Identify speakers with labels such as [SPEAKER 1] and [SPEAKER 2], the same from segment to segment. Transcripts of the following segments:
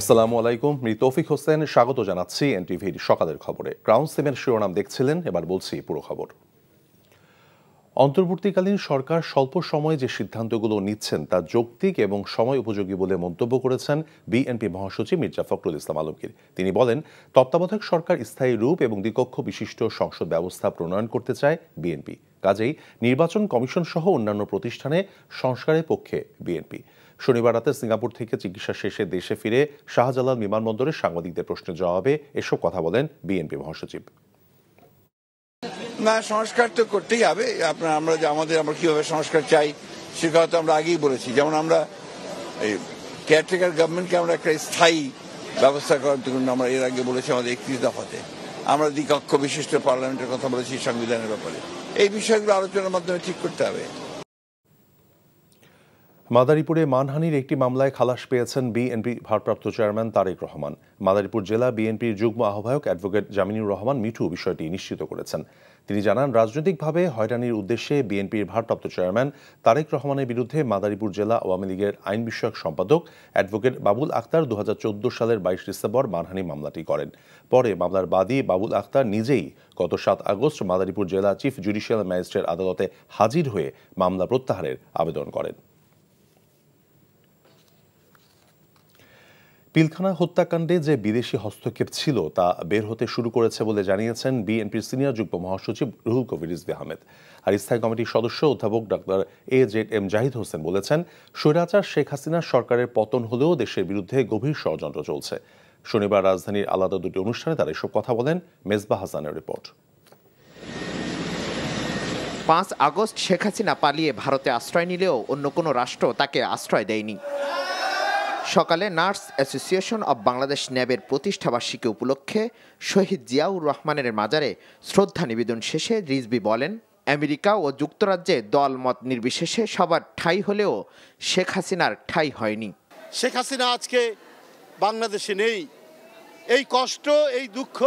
[SPEAKER 1] আসসালামু আলাইকুম তৌফিক হোসেন স্বাগত জানাচ্ছি এনটিভির সকালের খবরে ক্রাউন সেমের শিরোনাম দেখছিলেন এবার বলছি পুরো খবর অন্তর্বর্তীকালীন সরকার স্বল্প সময়ে যে সিদ্ধান্তগুলো নিচ্ছেন তা যৌক্তিক এবং সময় উপযোগী বলে মন্তব্য করেছেন বিএনপি মহাসচিব মির্জা ফখরুল ইসলাম আলমগীর তিনি বলেন তত্ত্বাবধায়ক সরকার স্থায়ী রূপ এবং দ্বিকক্ষ বিশিষ্ট সংসদ ব্যবস্থা প্রণয়ন করতে চায় বিএনপি কাজেই নির্বাচন কমিশন সহ অন্যান্য প্রতিষ্ঠানে সংস্কারের পক্ষে বিএনপি শনিবার রাতে সিঙ্গাপুর থেকে চিকিৎসা শেষে দেশে ফিরে শাহজালাল বিমানবন্দরে সাংবাদিকদের প্রশ্নের জবাবে এসব কথা বলেন বিএনপি মহাসচিব
[SPEAKER 2] না সংস্কার তো
[SPEAKER 3] করতেই হবে আপনার আমরা যে আমাদের আমরা কিভাবে সংস্কার চাই সে কথা তো আমরা আগেই বলেছি যেমন আমরা
[SPEAKER 1] এই কেয়ারটেকার গভর্নমেন্টকে আমরা একটা স্থায়ী ব্যবস্থা করার জন্য আমরা এর আগে বলেছি আমাদের একত্রিশ দফাতে আমরা দ্বিকক্ষ বিশিষ্ট পার্লামেন্টের কথা বলেছি সংবিধানের ব্যাপারে
[SPEAKER 3] এই বিষয়গুলো আলোচনার মাধ্যমে ঠিক করতে হবে
[SPEAKER 1] মাদারীপুরে মানহানির একটি মামলায় খালাস পেয়েছেন বিএনপি ভারপ্রাপ্ত চেয়ারম্যান তারেক রহমান মাদারীপুর জেলা বিএনপির যুগ্ম আহ্বায়ক অ্যাডভোকেট জামিনুর রহমান মিঠু বিষয়টি নিশ্চিত করেছেন তিনি জানান রাজনৈতিকভাবে হয়রানির উদ্দেশ্যে বিএনপির ভারপ্রাপ্ত চেয়ারম্যান তারেক রহমানের বিরুদ্ধে মাদারীপুর জেলা আওয়ামী লীগের আইন বিষয়ক সম্পাদক অ্যাডভোকেট বাবুল আক্তার দু সালের বাইশ ডিসেম্বর মানহানি মামলাটি করেন পরে মামলার বাদী বাবুল আক্তার নিজেই গত সাত আগস্ট মাদারীপুর জেলা চিফ জুডিশিয়াল ম্যাজিস্ট্রেট আদালতে হাজির হয়ে মামলা প্রত্যাহারের আবেদন করেন পিলখানা হত্যাকাণ্ডে যে বিদেশি হস্তক্ষেপ ছিল তা বের হতে শুরু করেছে বলে জানিয়েছেন বিএনপির সিনিয়র যুগ্ম মহাসচিব রুহুল কবির ইসবি আহমেদ আর স্থায়ী কমিটির সদস্য অধ্যাপক doctor A Z M Zahid Hossain বলেছেন স্বৈরাচার শেখ হাসিনার সরকারের পতন হলেও দেশের বিরুদ্ধে গভীর ষড়যন্ত্র চলছে শনিবার রাজধানীর আলাদা দুটি অনুষ্ঠানে তারা এসব কথা বলেন মেজবা হাসানের রিপোর্ট
[SPEAKER 3] পাঁচ আগস্ট শেখ হাসিনা পালিয়ে ভারতে আশ্রয় নিলেও অন্য কোনো রাষ্ট্র তাকে আশ্রয় দেয়নি সকালে নার্স অ্যাসোসিয়েশন অব বাংলাদেশ ন্যাবের প্রতিষ্ঠাবার্ষিকী উপলক্ষে শহীদ জিয়াউর রহমানের মাজারে শ্রদ্ধা নিবেদন শেষে রিজবি বলেন আমেরিকা ও যুক্তরাজ্যে দল মত নির্বিশেষে সবার ঠাই হলেও শেখ হাসিনার ঠাই হয়নি
[SPEAKER 4] শেখ হাসিনা আজকে বাংলাদেশে নেই এই কষ্ট এই দুঃখ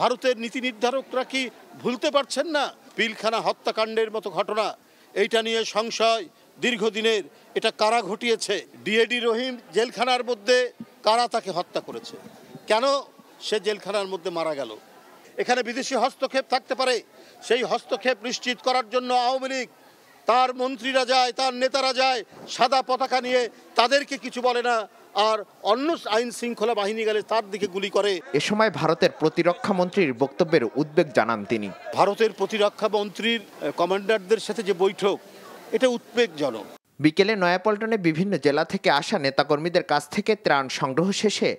[SPEAKER 4] ভারতের নীতি নির্ধারকরা কি ভুলতে পারছেন না পিলখানা হত্যাকাণ্ডের মতো ঘটনা এইটা নিয়ে সংশয় দীর্ঘদিনের এটা কারা ঘটিয়েছে ডিএডি রহিম জেলখানার মধ্যে কারা তাকে হত্যা করেছে কেন সে জেলখানার মধ্যে মারা গেল এখানে বিদেশি হস্তক্ষেপ থাকতে পারে সেই হস্তক্ষেপ নিশ্চিত করার জন্য আওয়ামী লীগ তার মন্ত্রীরা যায় তার নেতারা যায় সাদা পতাকা নিয়ে তাদেরকে কিছু বলে না আর অন্য আইন শৃঙ্খলা বাহিনী গেলে তার দিকে গুলি করে এ
[SPEAKER 3] সময় ভারতের প্রতিরক্ষা মন্ত্রীর বক্তব্যের উদ্বেগ জানান তিনি
[SPEAKER 4] ভারতের প্রতিরক্ষা মন্ত্রীর কমান্ডারদের সাথে যে বৈঠক এটা উদ্বেগজনক
[SPEAKER 3] বিকেলে নয়াপল্টনে বিভিন্ন জেলা থেকে আসা নেতাকর্মীদের কাছ থেকে ত্রাণ সংগ্রহ শেষে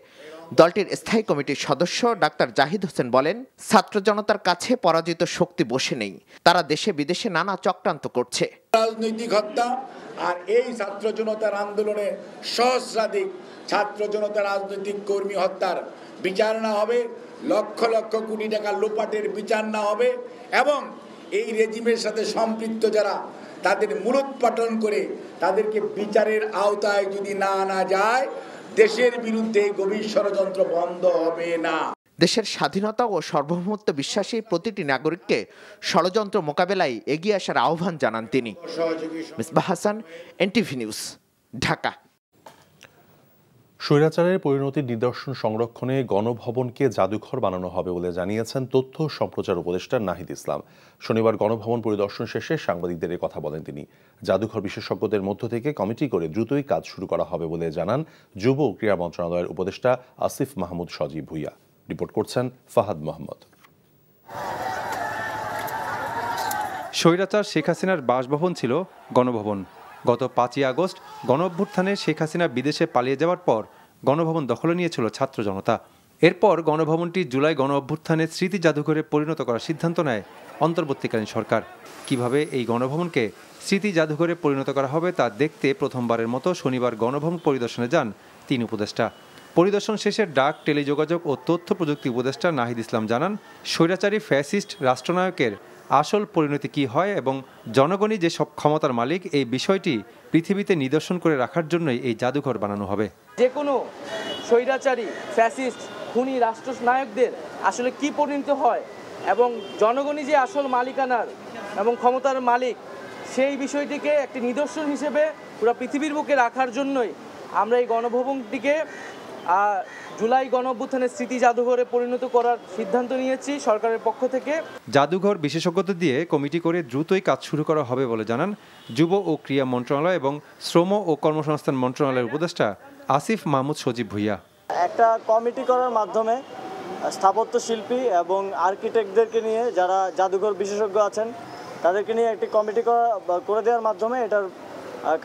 [SPEAKER 3] দলটির স্থায়ী কমিটির সদস্য ডাক্তার জাহিদ হোসেন বলেন ছাত্র জনতার কাছে পরাজিত শক্তি বসে নেই তারা দেশে বিদেশে নানা চক্রান্ত করছে রাজনৈতিক হত্যা আর এই ছাত্র জনতার আন্দোলনে সহস্রাধিক ছাত্র জনতা রাজনৈতিক কর্মী হত্যার বিচার না হবে লক্ষ লক্ষ কোটি টাকা লোপাটের বিচার না হবে এবং এই রেজিমের সাথে সম্পৃক্ত যারা তাদের মূলত করে তাদেরকে বিচারের আওতায় যদি না আনা যায় দেশের বিরুদ্ধে গভীর ষড়যন্ত্র বন্ধ হবে না দেশের স্বাধীনতা ও সার্বভৌমত্ব বিশ্বাসী প্রতিটি নাগরিককে ষড়যন্ত্র মোকাবেলায় এগিয়ে আসার আহ্বান জানান তিনি মিসবাহ হাসান এনটিভি নিউজ ঢাকা
[SPEAKER 1] স্বৈরাচারের পরিণতির নিদর্শন সংরক্ষণে গণভবনকে জাদুঘর বানানো হবে বলে জানিয়েছেন তথ্য সম্প্রচার উপদেষ্টা নাহিদ ইসলাম শনিবার গণভবন পরিদর্শন শেষে সাংবাদিকদের কথা বলেন তিনি জাদুঘর বিশেষজ্ঞদের মধ্য থেকে কমিটি করে দ্রুতই কাজ শুরু করা হবে বলে জানান যুব ও ক্রীড়া মন্ত্রণালয়ের উপদেষ্টা আসিফ মাহমুদ সজীব ভুইয়া রিপোর্ট করছেন ফাহাদ মোহাম্মদ
[SPEAKER 5] স্বৈরাচার শেখ হাসিনার বাসভবন ছিল গণভবন গত পাঁচই আগস্ট গণঅভ্যুত্থানে শেখ হাসিনা বিদেশে পালিয়ে যাওয়ার পর গণভবন দখলে নিয়েছিল ছাত্র জনতা এরপর গণভবনটি জুলাই গণ স্মৃতি জাদুঘরে পরিণত করার সিদ্ধান্ত নেয় অন্তর্বর্তীকালীন সরকার কিভাবে এই গণভবনকে স্মৃতি জাদুঘরে পরিণত করা হবে তা দেখতে প্রথমবারের মতো শনিবার গণভবন পরিদর্শনে যান তিন উপদেষ্টা পরিদর্শন শেষে ডাক টেলিযোগাযোগ ও তথ্য প্রযুক্তি উপদেষ্টা নাহিদ ইসলাম জানান স্বৈরাচারী ফ্যাসিস্ট রাষ্ট্রনায়কের আসল পরিণতি কি হয় এবং জনগণই যে সব ক্ষমতার মালিক এই বিষয়টি পৃথিবীতে নিদর্শন করে রাখার জন্যই এই জাদুঘর বানানো হবে
[SPEAKER 2] যে কোনো স্বৈরাচারী ফ্যাসিস্ট খুনি রাষ্ট্র নায়কদের আসলে কি পরিণত হয় এবং জনগণই যে আসল মালিকানার এবং ক্ষমতার মালিক সেই বিষয়টিকে একটি নিদর্শন হিসেবে পুরো পৃথিবীর বুকে রাখার জন্যই আমরা এই গণভবনটিকে জুলাই গণঅভ্যুত্থানের স্মৃতি জাদুঘরে পরিণত করার সিদ্ধান্ত নিয়েছি সরকারের পক্ষ থেকে
[SPEAKER 5] জাদুঘর বিশেষজ্ঞদের দিয়ে কমিটি করে দ্রুতই কাজ শুরু করা হবে বলে জানান যুব ও ক্রীড়া মন্ত্রণালয় এবং শ্রম ও কর্মসংস্থান মন্ত্রণালয়ের উপদেষ্টা আসিফ মাহমুদ সজীব ভুইয়া একটা কমিটি করার মাধ্যমে স্থাপত্য শিল্পী এবং আর্কিটেক্টদেরকে নিয়ে যারা জাদুঘর বিশেষজ্ঞ আছেন তাদেরকে নিয়ে একটি কমিটি করা করে দেওয়ার মাধ্যমে এটার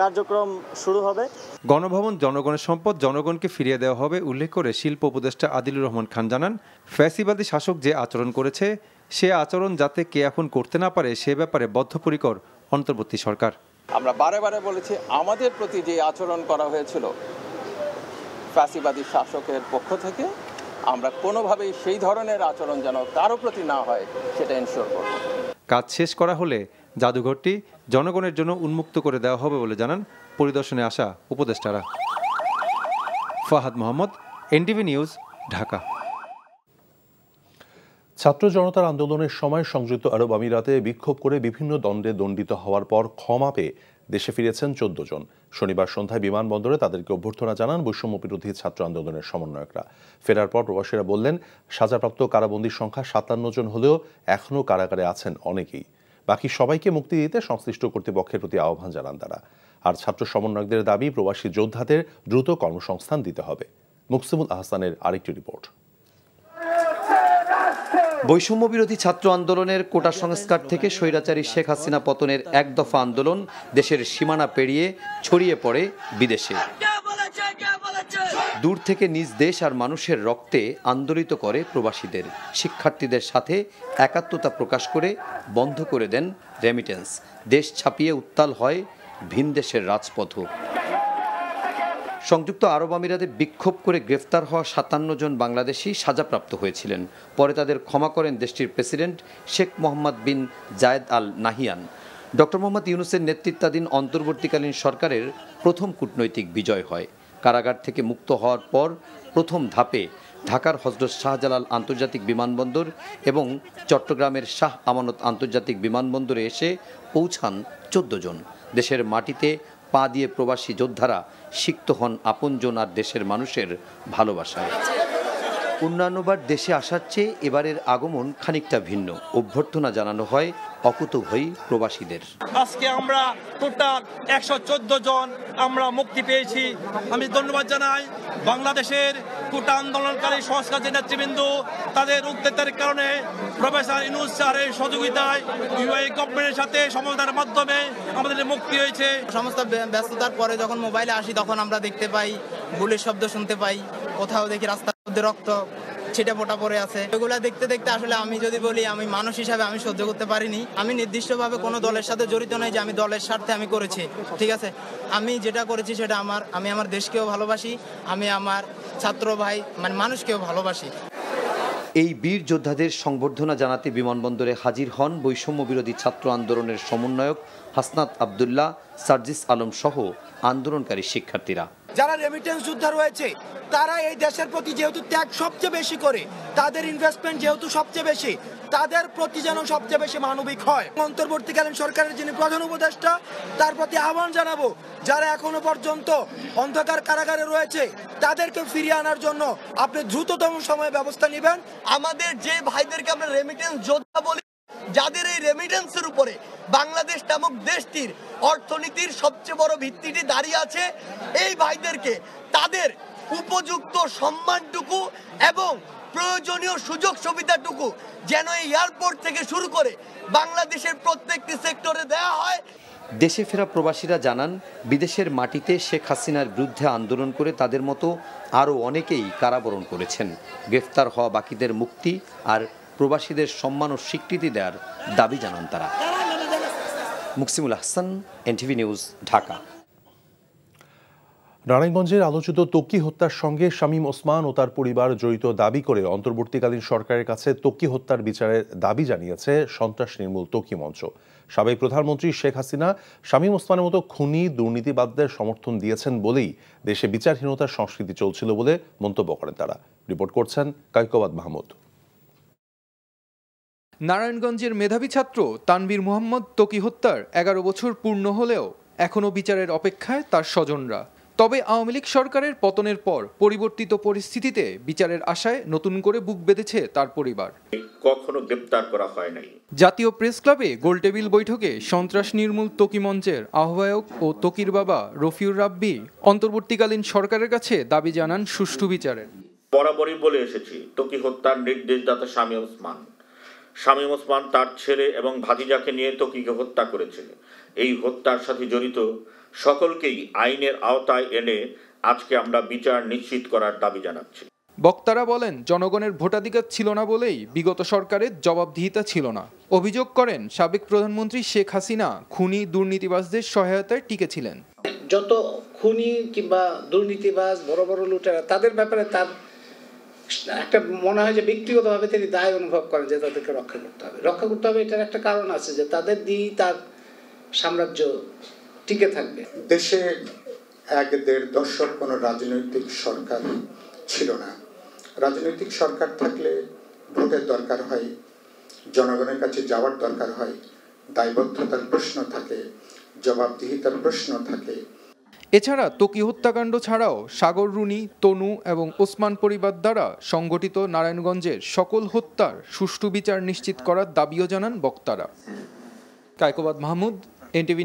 [SPEAKER 5] কার্যক্রম শুরু হবে গণভবন জনগণের সম্পদ জনগণকে ফিরিয়ে দেওয়া হবে উল্লেখ করে শিল্প উপদেষ্টা আদিলুর রহমান খান জানান ফ্যাসিবাদী শাসক যে আচরণ করেছে সে আচরণ যাতে কে এখন করতে না পারে সে ব্যাপারে বদ্ধপরিকর অন্তর্বর্তী সরকার
[SPEAKER 2] আমরা বারে বারে বলেছি আমাদের প্রতি যে আচরণ করা হয়েছিল ফ্যাসিবাদী শাসকের পক্ষ থেকে আমরা কোনোভাবেই সেই ধরনের আচরণ যেন কারো প্রতি না হয় সেটা ইনশোর করব
[SPEAKER 5] কাজ শেষ করা হলে জাদুঘরটি জনগণের জন্য উন্মুক্ত করে দেওয়া হবে বলে জানান পরিদর্শনে আসা উপদেষ্টারা
[SPEAKER 1] ফাহাদ মোহাম্মদ এনটিভি নিউজ ঢাকা ছাত্র জনতার আন্দোলনের সময় সংযুক্ত আরব আমিরাতে বিক্ষোভ করে বিভিন্ন দণ্ডে দণ্ডিত হওয়ার পর ক্ষমা পেয়ে দেশে ফিরেছেন চোদ্দ জন শনিবার সন্ধ্যায় বিমানবন্দরে তাদেরকে অভ্যর্থনা জানান বৈষম্যবিরোধী ছাত্র আন্দোলনের সমন্বয়করা ফেরার পর প্রবাসীরা বললেন সাজাপ্রাপ্ত কারাবন্দির সংখ্যা সাতান্ন জন হলেও এখনও কারাগারে আছেন অনেকেই বাকি সবাইকে মুক্তি দিতে সংশ্লিষ্ট কর্তৃপক্ষের প্রতি আহ্বান জানান তারা আর ছাত্র সমন্বয়কদের দাবি প্রবাসী যোদ্ধাদের দ্রুত কর্মসংস্থান দিতে হবে মুকসিমুল আহসানের আরেকটি রিপোর্ট
[SPEAKER 4] বৈষম্য বিরোধী ছাত্র আন্দোলনের কোটা সংস্কার থেকে স্বৈরাচারী শেখ হাসিনা পতনের এক দফা আন্দোলন দেশের সীমানা পেরিয়ে ছড়িয়ে পড়ে বিদেশে দূর থেকে নিজ দেশ আর মানুষের রক্তে আন্দোলিত করে প্রবাসীদের শিক্ষার্থীদের সাথে একাত্মতা প্রকাশ করে বন্ধ করে দেন রেমিটেন্স দেশ ছাপিয়ে উত্তাল হয় ভিন দেশের রাজপথও সংযুক্ত আরব আমিরাতে বিক্ষোভ করে গ্রেফতার হওয়া সাতান্ন জন বাংলাদেশি সাজাপ্রাপ্ত হয়েছিলেন পরে তাদের ক্ষমা করেন দেশটির president Sheikh Mohammed bin Zayed Al Nahyan doctor Muhammad ইউনুসের নেতৃত্বাধীন অন্তর্বর্তীকালীন সরকারের প্রথম কূটনৈতিক বিজয় হয় কারাগার থেকে মুক্ত হওয়ার পর প্রথম ধাপে ঢাকার হজরত শাহজালাল আন্তর্জাতিক বিমানবন্দর এবং চট্টগ্রামের শাহ আমানত আন্তর্জাতিক বিমানবন্দরে এসে পৌঁছান চোদ্দ জন দেশের মাটিতে পা দিয়ে প্রবাসী যোদ্ধারা সিক্ত হন আপনজন আর দেশের মানুষের ভালোবাসায় অন্যান্যবার দেশে আসার চেয়ে এবারের আগমন খানিকটা ভিন্ন অভ্যর্থনা জানানো হয় অকুতভয়ী প্রবাসীদের
[SPEAKER 5] আজকে আমরা টোটাল একশো জন আমরা মুক্তি পেয়েছি আমি ধন্যবাদ জানাই বাংলাদেশের কোটা আন্দোলনকারী সংস্কারী নেতৃবৃন্দ তাদের উদ্যোগের কারণে প্রফেসর ইনুজ স্যারের সহযোগিতায় ইউআই গভর্নমেন্টের e সাথে সমঝোতার মাধ্যমে আমাদের মুক্তি হয়েছে
[SPEAKER 3] সমস্ত ব্যস্ততার পরে যখন মোবাইলে আসি তখন আমরা দেখতে পাই গুলির শব্দ শুনতে পাই কোথাও দেখি রাস্তা রক্ত ছিটে পোটা পরে আছে এগুলো দেখতে দেখতে আসলে আমি যদি বলি আমি মানুষ হিসাবে আমি সহ্য করতে পারিনি আমি নির্দিষ্টভাবে কোনো দলের সাথে জড়িত নাই যে আমি দলের স্বার্থে আমি করেছি ঠিক আছে আমি যেটা করেছি সেটা আমার আমি আমার দেশকেও ভালোবাসি আমি আমার ছাত্র ভাই মানে মানুষকেও ভালোবাসি
[SPEAKER 4] এই বীর যোদ্ধাদের সংবর্ধনা জানাতে বিমানবন্দরে হাজির হন বৈষম্য বিরোধী ছাত্র আন্দোলনের সমন্বয়ক হাসনাত আবদুল্লাহ সার্জিস আলম সহ আন্দোলনকারী শিক্ষার্থীরা
[SPEAKER 3] যারা রেমিটেন্স যোদ্ধা রয়েছে তারা এই দেশের প্রতি যেহেতু ত্যাগ সবচেয়ে বেশি করে তাদের ইনভেস্টমেন্ট যেহেতু সবচেয়ে বেশি তাদের প্রতি যেন সবচেয়ে বেশি মানবিক হয় অন্তর্বর্তীকালীন সরকারের যিনি প্রধান উপদেষ্টা তার প্রতি আহ্বান জানাবো যারা এখনো পর্যন্ত অন্ধকার কারাগারে রয়েছে তাদেরকে ফিরিয়ে আনার জন্য আপনি দ্রুততম সময়ে ব্যবস্থা নেবেন আমাদের যে ভাইদেরকে আমরা রেমিটেন্স যোদ্ধা বলি যাদের এই রেমিটেন্সের উপরে বাংলাদেশ নামক দেশটির অর্থনীতির সবচেয়ে বড় ভিত্তিটি দাঁড়িয়ে আছে এই ভাইদেরকে তাদের উপযুক্ত সম্মানটুকু এবং প্রয়োজনীয় সুযোগ সুবিধাটুকু যেন এই এয়ারপোর্ট থেকে শুরু করে বাংলাদেশের প্রত্যেকটি সেক্টরে দেয়া
[SPEAKER 4] হয় দেশে ফেরা প্রবাসীরা জানান বিদেশের মাটিতে শেখ হাসিনার বিরুদ্ধে আন্দোলন করে তাদের মতো আরও অনেকেই কারাবরণ করেছেন গ্রেফতার হওয়া বাকিদের মুক্তি আর প্রবাসীদের সম্মান ও স্বীকৃতি দেওয়ার দাবি জানান তারা মুকসিমুল হাসান এনটিভি নিউজ ঢাকা
[SPEAKER 1] নারায়ণগঞ্জের আলোচিত তকি হত্যার সঙ্গে শামীম ওসমান ও তার পরিবার জড়িত দাবি করে অন্তর্বর্তীকালীন সরকারের কাছে তকি হত্যার বিচারের দাবি জানিয়েছে সন্ত্রাস নির্মূল তকি মঞ্চ সাবেক প্রধানমন্ত্রী শেখ হাসিনা শামীম ওসমানের মতো খুনি দুর্নীতিবাদদের সমর্থন দিয়েছেন বলেই দেশে বিচারহীনতার সংস্কৃতি চলছিল বলে মন্তব্য করেন তারা রিপোর্ট করছেন কাইকবাদ মাহমুদ
[SPEAKER 2] নারায়ণগঞ্জের মেধাবী ছাত্র তানবীর মুহাম্মদ তকি হত্যার এগারো বছর পূর্ণ হলেও এখনও বিচারের অপেক্ষায় তার স্বজনরা তবে আওয়ামী লীগ সরকারের পতনের পর পরিবর্তিত পরিস্থিতিতে বিচারের আশায় নতুন করে বুক বেঁধেছে তার পরিবার
[SPEAKER 3] কখনো গ্রেপ্তার করা হয় নাই
[SPEAKER 2] জাতীয় প্রেস ক্লাবে গোলটেবিল বৈঠকে সন্ত্রাস নির্মূল তকি মঞ্চের আহ্বায়ক ও তকির বাবা রফিউর রাব্বি অন্তর্বর্তীকালীন সরকারের কাছে দাবি জানান সুষ্ঠু বিচারের
[SPEAKER 3] বরাবরই বলে এসেছি তকি হত্যার নির্দেশদাতা স্বামী ওসমান শামীম ওসমান তার ছেলে এবং ভাতিজাকে নিয়ে তকিকে হত্যা করেছে এই হত্যার সাথে জড়িত সকলকেই আইনের আওতায় এনে আজকে আমরা বিচার নিশ্চিত করার দাবি জানাচ্ছি
[SPEAKER 2] বক্তারা বলেন জনগণের ভোটাধিকার ছিল না বলেই বিগত সরকারের জবাবদিহিতা ছিল না অভিযোগ করেন সাবেক প্রধানমন্ত্রী শেখ হাসিনা খুনি দুর্নীতিবাজদের সহায়তায় টিকেছিলেন
[SPEAKER 3] যত খুনি কিংবা দুর্নীতিবাজ বড় বড় লুটেরা তাদের ব্যাপারে তার একটা মনে হয় যে ব্যক্তিগতভাবে তিনি দায় অনুভব করেন যে তাদেরকে রক্ষা করতে হবে রক্ষা করতে হবে এটার একটা কারণ আছে যে তাদের দিয়েই তার সাম্রাজ্য টিকে থাকবে দেশে এক দেড় দশক কোনো রাজনৈতিক সরকার ছিল না রাজনৈতিক সরকার থাকলে ভোটের দরকার হয় জনগণের কাছে যাওয়ার দরকার হয় দায়বদ্ধতার প্রশ্ন থাকে জবাবদিহিতার প্রশ্ন থাকে
[SPEAKER 2] এছাড়া তকি হত্যাকাণ্ড ছাড়াও সাগর রুনি তনু এবং ওসমান পরিবার দ্বারা সংগঠিত নারায়ণগঞ্জের সকল হত্যার সুষ্ঠু বিচার নিশ্চিত করার দাবিও জানান বক্তারা কায়কোবাদ মাহমুদ এনটিভি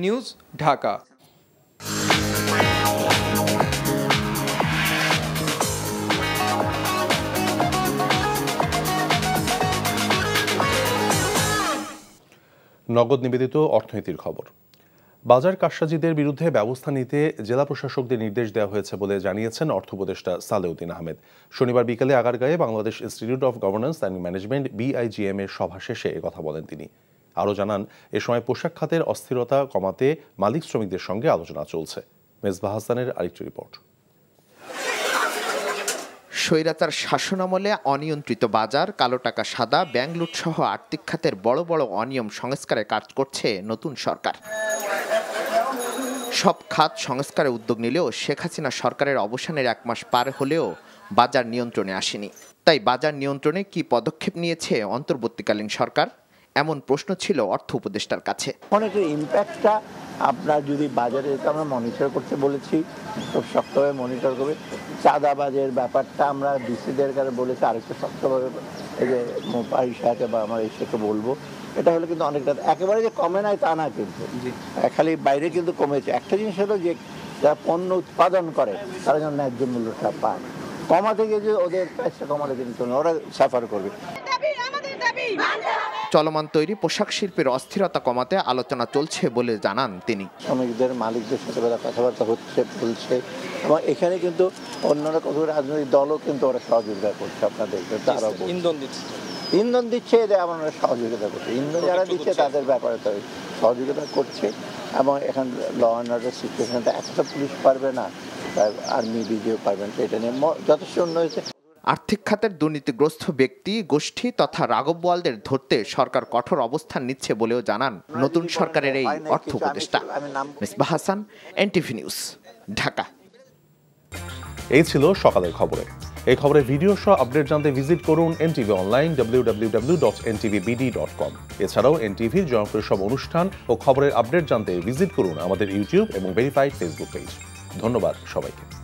[SPEAKER 1] নিউজ ঢাকা নগদ নিবেদিত অর্থনীতির খবর বাজার কাশাজিদের বিরুদ্ধে ব্যবস্থা নিতে জেলা প্রশাসকদের নির্দেশ দেওয়া হয়েছে বলে জানিয়েছেন অর্থ উপদেষ্টা সালেউদ্দিন আহমেদ শনিবার বিকেলে আগারগাঁয়ে Bangladesh institute of governance and management BIGM এর সভা শেষে কথা বলেন তিনি আরও জানান এ সময় পোশাক খাতের অস্থিরতা কমাতে মালিক শ্রমিকদের সঙ্গে আলোচনা চলছে মেজবা হাসানের আরেকটি রিপোর্ট স্বৈরাচার শাসনামলে অনিয়ন্ত্রিত বাজার
[SPEAKER 3] কালো টাকা সাদা ব্যাংক সহ আর্থিক খাতের বড় বড় অনিয়ম সংস্কারে কাজ করছে নতুন সরকার সব খাত সংস্কারে উদ্যোগ নিলেও শেখ হাসিনা সরকারের অবসানের এক মাস পার হলেও বাজার নিয়ন্ত্রণে আসেনি তাই বাজার নিয়ন্ত্রণে কি পদক্ষেপ নিয়েছে অন্তর্বর্তীকালীন সরকার এমন প্রশ্ন ছিল অর্থ উপদেষ্টার কাছে অনেকের ইম্প্যাক্টটা আপনার যদি বাজারে আমরা মনিটর করতে বলেছি খুব শক্তভাবে মনিটর করবে চাঁদাবাজের ব্যাপারটা আমরা ডিসিদের কাছে বলেছি আরেকটু শক্তভাবে এই যে মোপাই বা আমার এসেকে বলবো এটা হলো কিন্তু অনেকটা একেবারে যে কমে নাই তা না কিন্তু খালি বাইরে কিন্তু কমেছে একটা জিনিস হলো যে যারা পণ্য উৎপাদন করে তারা যেন ন্যায্য মূল্যটা পায় কমাতে গিয়ে যে ওদের প্রাইসটা কমাতে কিন্তু ওরা সাফার করবে চলমান তৈরি পোশাক শিল্পের অস্থিরতা কমাতে আলোচনা চলছে বলে জানান তিনি শ্রমিকদের মালিকদের সাথে কথাবার্তা হচ্ছে বলছে এবং এখানে কিন্তু অন্যরা কত রাজনৈতিক দলও কিন্তু ওরা সহযোগিতা করছে আপনাদের তারা ইন্ধন দিচ্ছে ইন্ধন দিচ্ছে এদের আমরা সহযোগিতা করছে ইন্ধন যারা দিচ্ছে তাদের ব্যাপারে তো সহযোগিতা করছে এবং এখন ল অ্যান্ড অর্ডার সিচুয়েশনটা একটা পুলিশ পারবে না আর্মি বিজিও পারবে না এটা নিয়ে যথেষ্ট উন্নয়ন হয়েছে আর্থিক খাতের দুর্নীতিগ্রস্ত ব্যক্তি গোষ্ঠী তথা রাঘব বোয়ালদের ধরতে সরকার কঠোর অবস্থান নিচ্ছে বলেও জানান নতুন সরকারের এই অর্থ উপদেষ্টা
[SPEAKER 1] মিসবাহ হাসান এনটিভি নিউজ ঢাকা এই ছিল সকালের খবরে এই খবরের ভিডিও সহ আপডেট জানতে ভিজিট করুন এনটিভি অনলাইন কম এছাড়াও এনটিভির জনপ্রিয় সব অনুষ্ঠান ও খবরের আপডেট জানতে ভিজিট করুন আমাদের ইউটিউব এবং ভেরিফাইড ফেসবুক পেজ ধন্যবাদ সবাইকে